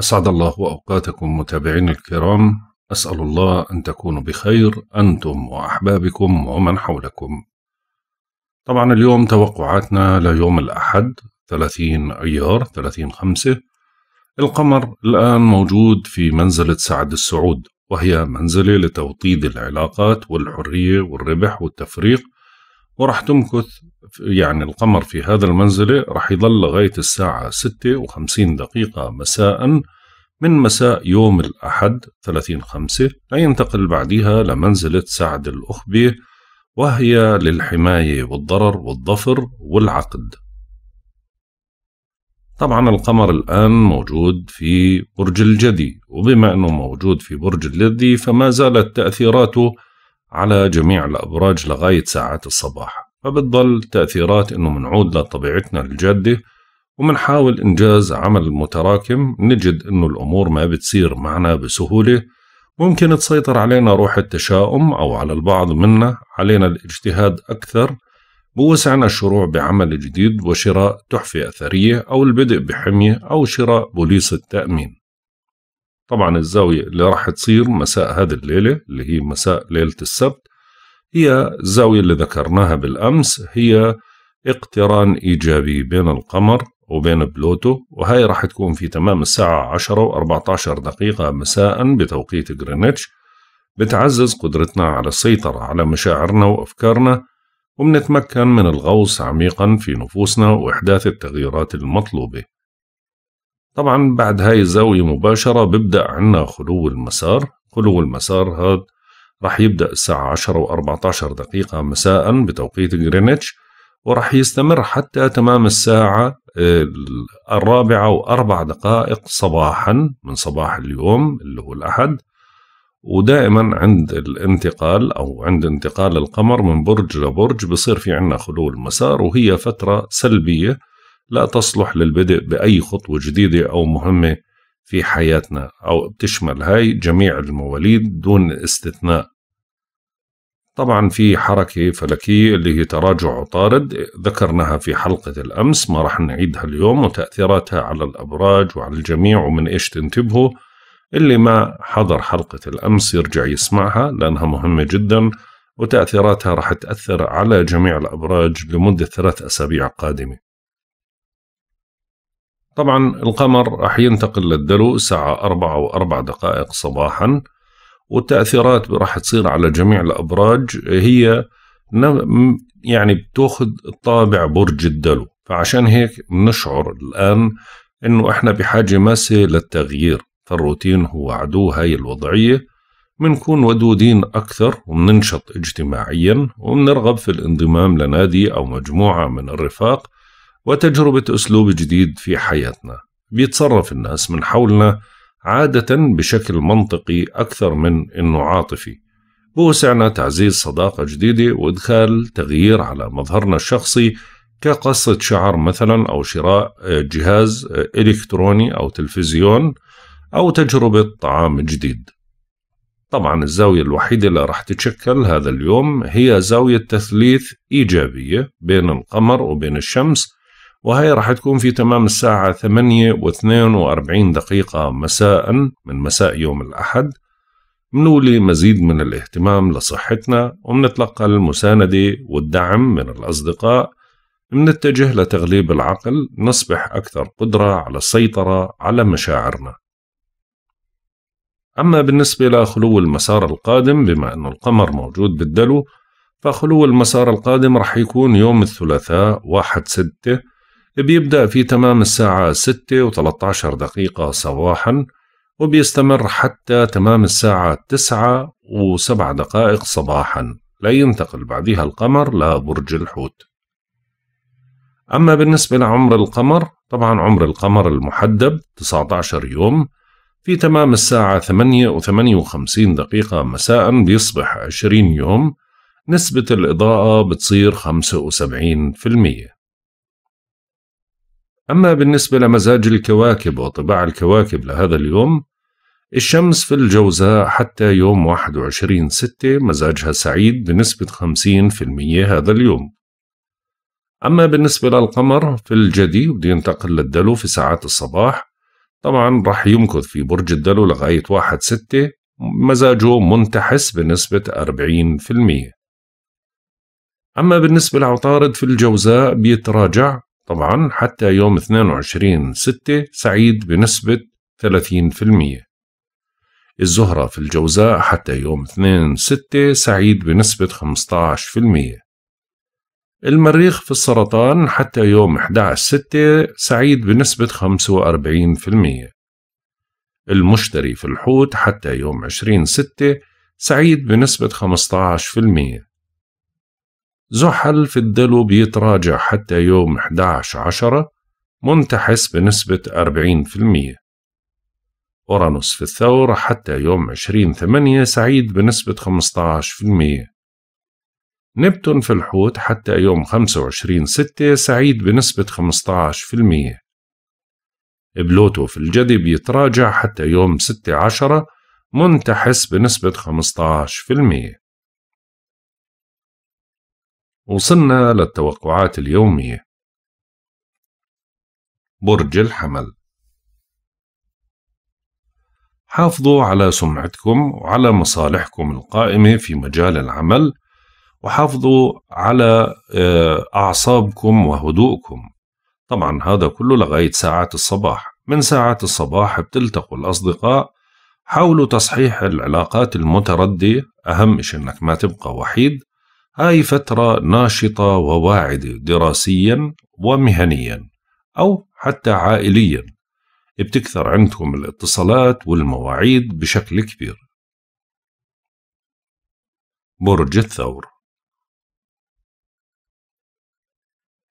أسعد الله أوقاتكم متابعين الكرام أسأل الله أن تكونوا بخير أنتم وأحبابكم ومن حولكم طبعا اليوم توقعاتنا ليوم الأحد 30 أيار 30 خمسة القمر الآن موجود في منزلة سعد السعود وهي منزلة لتوطيد العلاقات والحرية والربح والتفريق ورح تمكث يعني القمر في هذا المنزلة رح يظل لغاية الساعة 6 و50 دقيقة مساء من مساء يوم الأحد 30 خمسة لينتقل بعدها لمنزلة سعد الأخبي وهي للحماية والضرر والظفر والعقد طبعا القمر الآن موجود في برج الجدي وبما أنه موجود في برج الجدي فما زالت تأثيراته على جميع الأبراج لغاية ساعات الصباح فبتضل تأثيرات إنه منعود لطبيعتنا الجادة ومنحاول إنجاز عمل متراكم نجد إنه الأمور ما بتصير معنا بسهولة ممكن تسيطر علينا روح التشاؤم أو على البعض منا علينا الاجتهاد أكثر بوسعنا الشروع بعمل جديد وشراء تحفة أثرية أو البدء بحمية أو شراء بوليصة تأمين طبعا الزاوية اللي راح تصير مساء هذه الليلة اللي هي مساء ليلة السبت هي الزاوية اللي ذكرناها بالأمس هي اقتران إيجابي بين القمر وبين بلوتو وهي راح تكون في تمام الساعة 10 و 14 دقيقة مساء بتوقيت غرينتش بتعزز قدرتنا على السيطرة على مشاعرنا وأفكارنا وبنتمكن من الغوص عميقا في نفوسنا وإحداث التغييرات المطلوبة طبعا بعد هاي الزاوية مباشرة ببدأ عنا خلو المسار خلو المسار هذا راح يبدأ الساعة 10 و14 دقيقة مساء بتوقيت غرينتش وراح يستمر حتى تمام الساعة آه، الرابعة وأربع دقائق صباحا من صباح اليوم اللي هو الأحد ودائما عند الانتقال أو عند انتقال القمر من برج لبرج بصير في عنا خلول مسار وهي فترة سلبية لا تصلح للبدء بأي خطوة جديدة أو مهمة في حياتنا أو بتشمل هاي جميع المواليد دون استثناء طبعا في حركة فلكية اللي هي تراجع عطارد ذكرناها في حلقة الأمس ما راح نعيدها اليوم وتأثيراتها على الأبراج وعلى الجميع ومن إيش تنتبهوا اللي ما حضر حلقة الأمس يرجع يسمعها لأنها مهمة جدا وتأثيراتها راح تأثر على جميع الأبراج لمدة ثلاث أسابيع قادمة طبعا القمر راح ينتقل للدلو الساعة أربعة وأربع دقائق صباحا والتأثيرات راح تصير على جميع الأبراج هي يعني بتاخذ طابع برج الدلو فعشان هيك بنشعر الآن إنه إحنا بحاجة ماسة للتغيير فالروتين هو عدو هاي الوضعية بنكون ودودين أكثر وبننشط اجتماعيا وبنرغب في الانضمام لنادي أو مجموعة من الرفاق وتجربة أسلوب جديد في حياتنا بيتصرف الناس من حولنا عادة بشكل منطقي أكثر من إنه عاطفي بوسعنا تعزيز صداقة جديدة وإدخال تغيير على مظهرنا الشخصي كقصة شعر مثلا أو شراء آه، جهاز آه، إلكتروني أو تلفزيون أو تجربة طعام جديد طبعا الزاوية الوحيدة اللي راح تتشكل هذا اليوم هي زاوية تثليث إيجابية بين القمر وبين الشمس وهي راح تكون في تمام الساعة 8 و42 دقيقة مساء من مساء يوم الأحد منولي مزيد من الاهتمام لصحتنا ومنتلقى المساندة والدعم من الأصدقاء منتجه لتغليب العقل نصبح أكثر قدرة على السيطرة على مشاعرنا أما بالنسبة لخلو المسار القادم بما أن القمر موجود بالدلو فخلو المسار القادم رح يكون يوم الثلاثاء واحد ستة بيبدأ في تمام الساعة 6 و 13 دقيقة صباحا وبيستمر حتى تمام الساعة 9 و7 دقائق صباحا لا ينتقل بعدها القمر لبرج الحوت أما بالنسبة لعمر القمر طبعا عمر القمر المحدب 19 يوم في تمام الساعة 8 و 58 دقيقة مساء بيصبح 20 يوم نسبة الإضاءة بتصير 75% أما بالنسبة لمزاج الكواكب وطباع الكواكب لهذا اليوم الشمس في الجوزاء حتى يوم 21 ستة مزاجها سعيد بنسبة 50% هذا اليوم أما بالنسبة للقمر في الجدي بده ينتقل للدلو في ساعات الصباح طبعا رح يمكث في برج الدلو لغاية واحد ستة مزاجه منتحس بنسبة 40% أما بالنسبة لعطارد في الجوزاء بيتراجع طبعا حتى يوم 22 ستة سعيد بنسبة 30% الزهرة في الجوزاء حتى يوم 2 ستة سعيد بنسبة 15% المريخ في السرطان حتى يوم 11 ستة سعيد بنسبة 45% المشتري في الحوت حتى يوم 20 ستة سعيد بنسبة 15% زحل في الدلو بيتراجع حتى يوم 11 عشرة منتحس بنسبة 40% أورانوس في الثورة حتى يوم 20 ثمانية سعيد بنسبة 15% نبتون في الحوت حتى يوم 25 ستة سعيد بنسبة 15% بلوتو في الجدي بيتراجع حتى يوم 16 منتحس بنسبة 15% في المئة وصلنا للتوقعات اليومية برج الحمل حافظوا على سمعتكم وعلى مصالحكم القائمة في مجال العمل وحافظوا على آه، أعصابكم وهدوءكم طبعا هذا كله لغاية ساعات الصباح من ساعات الصباح بتلتقوا الأصدقاء حاولوا تصحيح العلاقات المتردية أهم شيء أنك ما تبقى وحيد هاي فترة ناشطة وواعدة دراسيا ومهنيا أو حتى عائليا بتكثر عندكم الاتصالات والمواعيد بشكل كبير برج الثور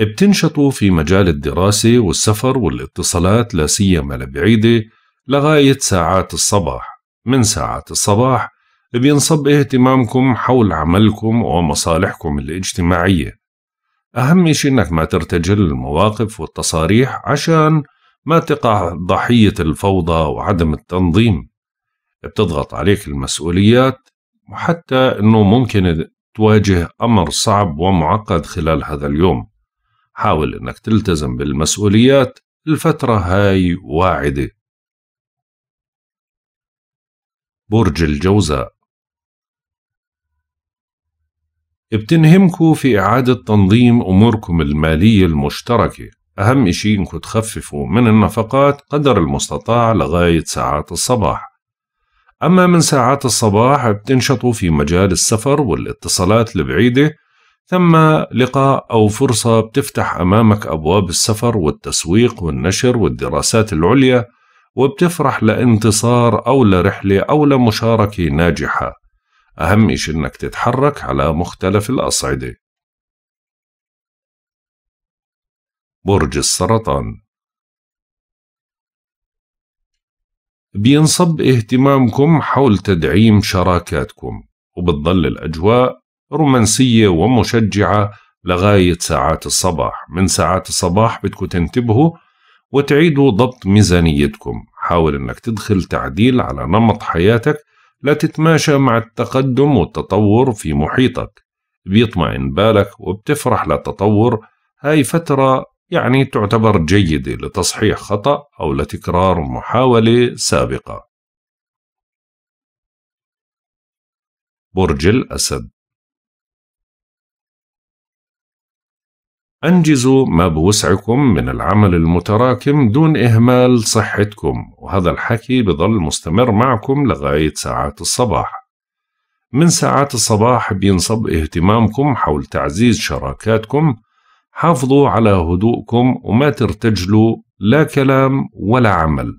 بتنشطوا في مجال الدراسة والسفر والاتصالات لا سيما البعيدة لغاية ساعات الصباح من ساعات الصباح بينصب اهتمامكم حول عملكم ومصالحكم الاجتماعية أهم شيء أنك ما ترتجل المواقف والتصاريح عشان ما تقع ضحية الفوضى وعدم التنظيم بتضغط عليك المسؤوليات وحتى أنه ممكن تواجه أمر صعب ومعقد خلال هذا اليوم حاول أنك تلتزم بالمسؤوليات الفترة هاي واعدة برج الجوزاء بتنهمكم في إعادة تنظيم أموركم المالية المشتركة أهم شيء إنكم تخففوا من النفقات قدر المستطاع لغاية ساعات الصباح أما من ساعات الصباح بتنشطوا في مجال السفر والاتصالات البعيدة ثم لقاء أو فرصة بتفتح أمامك أبواب السفر والتسويق والنشر والدراسات العليا وبتفرح لانتصار أو لرحلة أو لمشاركة ناجحة أهم شيء إنك تتحرك على مختلف الأصعدة برج السرطان بينصب اهتمامكم حول تدعيم شراكاتكم وبتضل الأجواء رومانسية ومشجعة لغاية ساعات الصباح من ساعات الصباح بدكم تنتبهوا وتعيدوا ضبط ميزانيتكم حاول أنك تدخل تعديل على نمط حياتك لا تتماشى مع التقدم والتطور في محيطك بيطمئن بالك وبتفرح للتطور هاي فترة يعني تعتبر جيدة لتصحيح خطأ أو لتكرار محاولة سابقة برج الأسد أنجزوا ما بوسعكم من العمل المتراكم دون إهمال صحتكم وهذا الحكي بظل مستمر معكم لغاية ساعات الصباح من ساعات الصباح بينصب اهتمامكم حول تعزيز شراكاتكم حافظوا على هدوءكم وما ترتجلوا لا كلام ولا عمل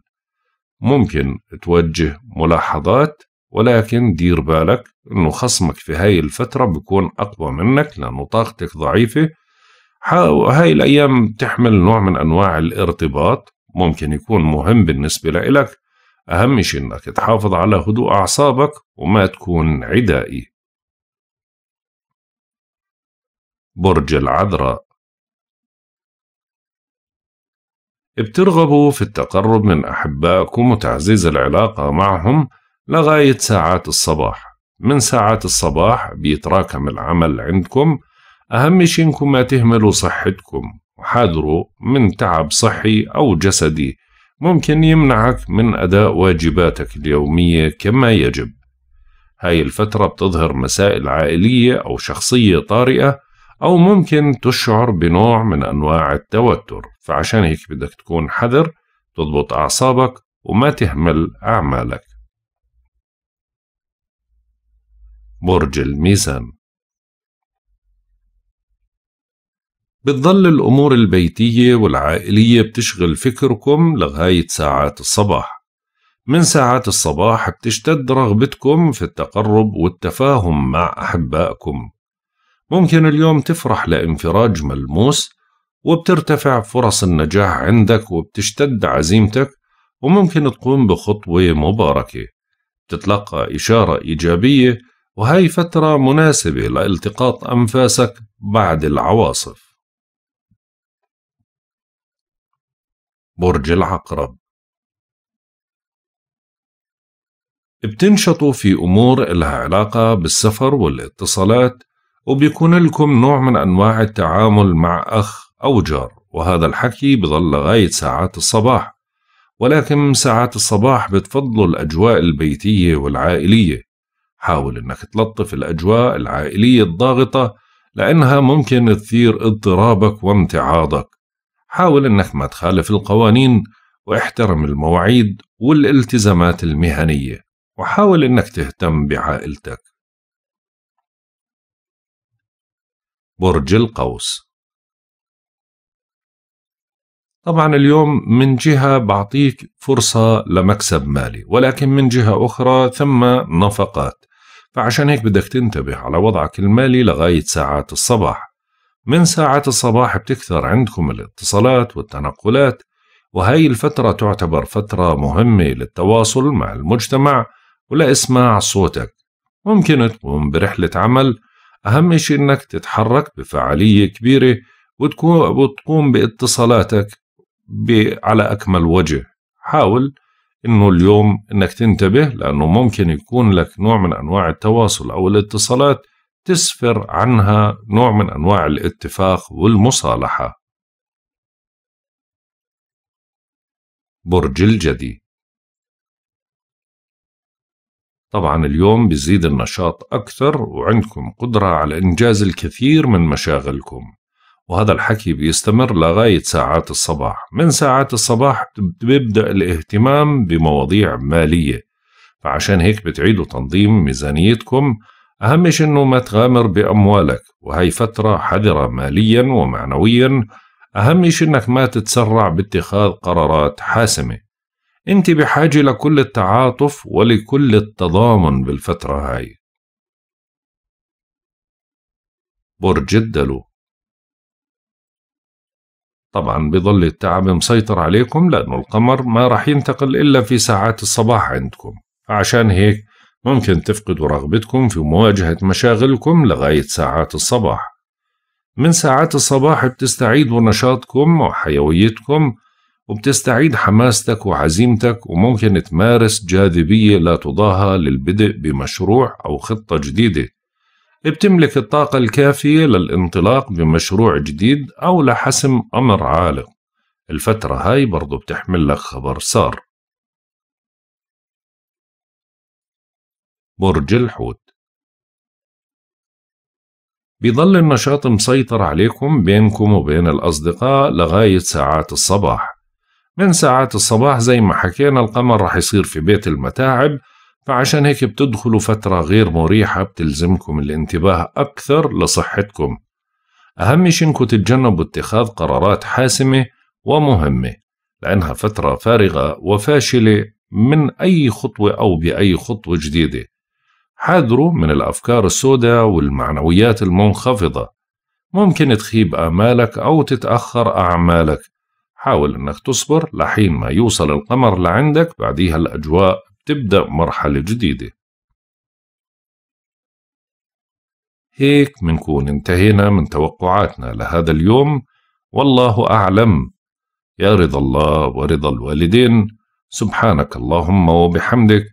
ممكن توجه ملاحظات ولكن دير بالك انه خصمك في هاي الفترة بيكون اقوى منك لانه طاقتك ضعيفة هاي الأيام بتحمل نوع من أنواع الارتباط ممكن يكون مهم بالنسبة لإلك أهم شيء إنك تحافظ على هدوء أعصابك وما تكون عدائي برج العذراء بترغبوا في التقرب من أحبائكم وتعزيز العلاقة معهم لغاية ساعات الصباح من ساعات الصباح بيتراكم العمل عندكم أهم شي إنكم ما تهملوا صحتكم وحاذروا من تعب صحي أو جسدي ممكن يمنعك من أداء واجباتك اليومية كما يجب هاي الفترة بتظهر مسائل عائلية أو شخصية طارئة أو ممكن تشعر بنوع من أنواع التوتر فعشان هيك بدك تكون حذر تضبط أعصابك وما تهمل أعمالك برج الميزان بتظل الأمور البيتية والعائلية بتشغل فكركم لغاية ساعات الصباح من ساعات الصباح بتشتد رغبتكم في التقرب والتفاهم مع أحبائكم ممكن اليوم تفرح لانفراج ملموس وبترتفع فرص النجاح عندك وبتشتد عزيمتك وممكن تقوم بخطوة مباركة تتلقى إشارة إيجابية وهي فترة مناسبة لالتقاط أنفاسك بعد العواصف برج العقرب بتنشطوا في أمور إلها علاقة بالسفر والاتصالات وبيكون لكم نوع من أنواع التعامل مع أخ أو جار وهذا الحكي بظل لغاية ساعات الصباح ولكن ساعات الصباح بتفضلوا الأجواء البيتية والعائلية حاول أنك تلطف الأجواء العائلية الضاغطة لأنها ممكن تثير اضطرابك وامتعاضك حاول أنك ما تخالف القوانين واحترم المواعيد والالتزامات المهنية وحاول أنك تهتم بعائلتك برج القوس طبعا اليوم من جهة بعطيك فرصة لمكسب مالي ولكن من جهة أخرى ثم نفقات فعشان هيك بدك تنتبه على وضعك المالي لغاية ساعات الصباح من ساعة الصباح بتكثر عندكم الاتصالات والتنقلات وهي الفترة تعتبر فترة مهمة للتواصل مع المجتمع ولإسماع صوتك ممكن تقوم برحلة عمل أهم شيء أنك تتحرك بفعالية كبيرة وتقوم باتصالاتك على أكمل وجه حاول أنه اليوم أنك تنتبه لأنه ممكن يكون لك نوع من أنواع التواصل أو الاتصالات تسفر عنها نوع من أنواع الاتفاق والمصالحة برج الجدي طبعا اليوم بيزيد النشاط أكثر وعندكم قدرة على إنجاز الكثير من مشاغلكم وهذا الحكي بيستمر لغاية ساعات الصباح من ساعات الصباح بيبدأ الاهتمام بمواضيع مالية فعشان هيك بتعيدوا تنظيم ميزانيتكم أهمش أنه ما تغامر بأموالك وهي فترة حذرة ماليا ومعنويا أهمش أنك ما تتسرع باتخاذ قرارات حاسمة أنت بحاجة لكل التعاطف ولكل التضامن بالفترة هاي برج الدلو طبعا بظل التعب مسيطر عليكم لأنه القمر ما رح ينتقل إلا في ساعات الصباح عندكم فعشان هيك ممكن تفقدوا رغبتكم في مواجهة مشاغلكم لغاية ساعات الصباح من ساعات الصباح بتستعيدوا نشاطكم وحيويتكم وبتستعيد حماستك وعزيمتك وممكن تمارس جاذبية لا تضاهى للبدء بمشروع أو خطة جديدة بتملك الطاقة الكافية للانطلاق بمشروع جديد أو لحسم أمر عالق الفترة هاي برضو بتحمل لك خبر سار برج الحوت بيظل النشاط مسيطر عليكم بينكم وبين الأصدقاء لغاية ساعات الصباح من ساعات الصباح زي ما حكينا القمر رح يصير في بيت المتاعب فعشان هيك بتدخلوا فترة غير مريحة بتلزمكم الانتباه أكثر لصحتكم أهم شي إنكم تتجنبوا اتخاذ قرارات حاسمة ومهمة لأنها فترة فارغة وفاشلة من أي خطوة أو بأي خطوة جديدة حاذروا من الأفكار السوداء والمعنويات المنخفضة ممكن تخيب آمالك أو تتأخر أعمالك حاول إنك تصبر لحين ما يوصل القمر لعندك بعديها الأجواء تبدأ مرحلة جديدة هيك منكون انتهينا من توقعاتنا لهذا اليوم والله أعلم يا رضا الله ورضا الوالدين سبحانك اللهم وبحمدك